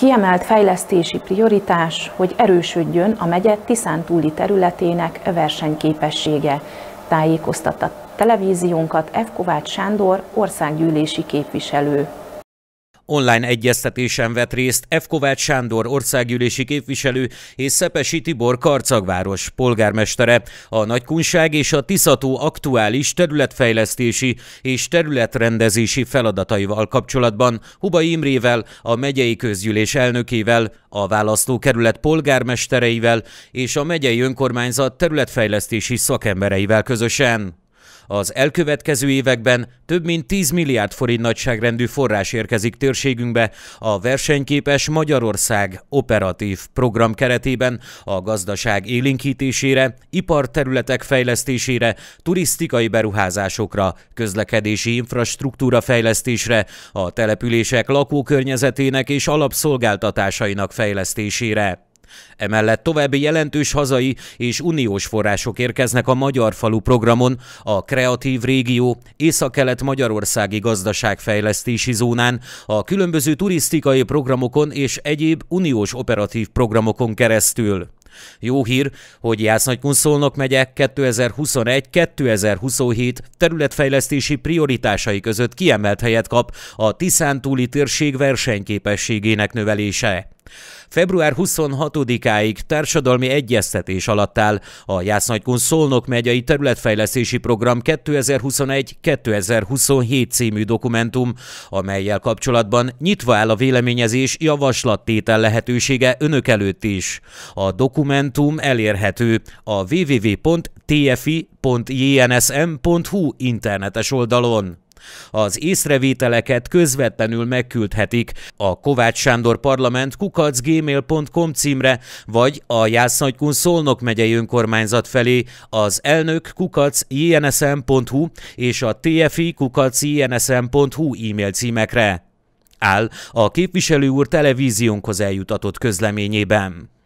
Kiemelt fejlesztési prioritás, hogy erősödjön a megye Tiszán túli területének versenyképessége, tájékoztatta televíziónkat F. Kovács Sándor országgyűlési képviselő. Online egyeztetésen vett részt F. Kovács Sándor országgyűlési képviselő és Szepesi Tibor Karcagváros polgármestere, a Nagykunság és a Tiszató aktuális területfejlesztési és területrendezési feladataival kapcsolatban Hubai Imrével, a megyei közgyűlés elnökével, a választókerület polgármestereivel és a megyei önkormányzat területfejlesztési szakembereivel közösen. Az elkövetkező években több mint 10 milliárd forint nagyságrendű forrás érkezik térségünkbe a versenyképes Magyarország operatív program keretében a gazdaság élinkítésére, iparterületek fejlesztésére, turisztikai beruházásokra, közlekedési infrastruktúra fejlesztésre, a települések lakókörnyezetének és alapszolgáltatásainak fejlesztésére. Emellett további jelentős hazai és uniós források érkeznek a Magyar Falu programon, a Kreatív Régió, Észak-Kelet Magyarországi Gazdaságfejlesztési Zónán, a különböző turisztikai programokon és egyéb uniós operatív programokon keresztül. Jó hír, hogy Jász-Nagykunszolnok megye 2021-2027 területfejlesztési prioritásai között kiemelt helyet kap a Tiszántúli térség versenyképességének növelése. Február 26-áig társadalmi egyeztetés alatt áll a nagykun Szolnok megyei területfejlesztési program 2021-2027 című dokumentum, amelyel kapcsolatban nyitva áll a véleményezés javaslattétel lehetősége önök előtt is. A dokumentum elérhető a www.tfi.jnsm.hu internetes oldalon. Az észrevételeket közvetlenül megküldhetik a Kovács Sándor Parlament kukacgmail.com címre, vagy a Jásznagykun Szolnok megyei önkormányzat felé az elnök kukacjnsm.hu és a tfi kukacjnsm.hu e-mail címekre áll a képviselő úr televíziónkhoz eljutatott közleményében.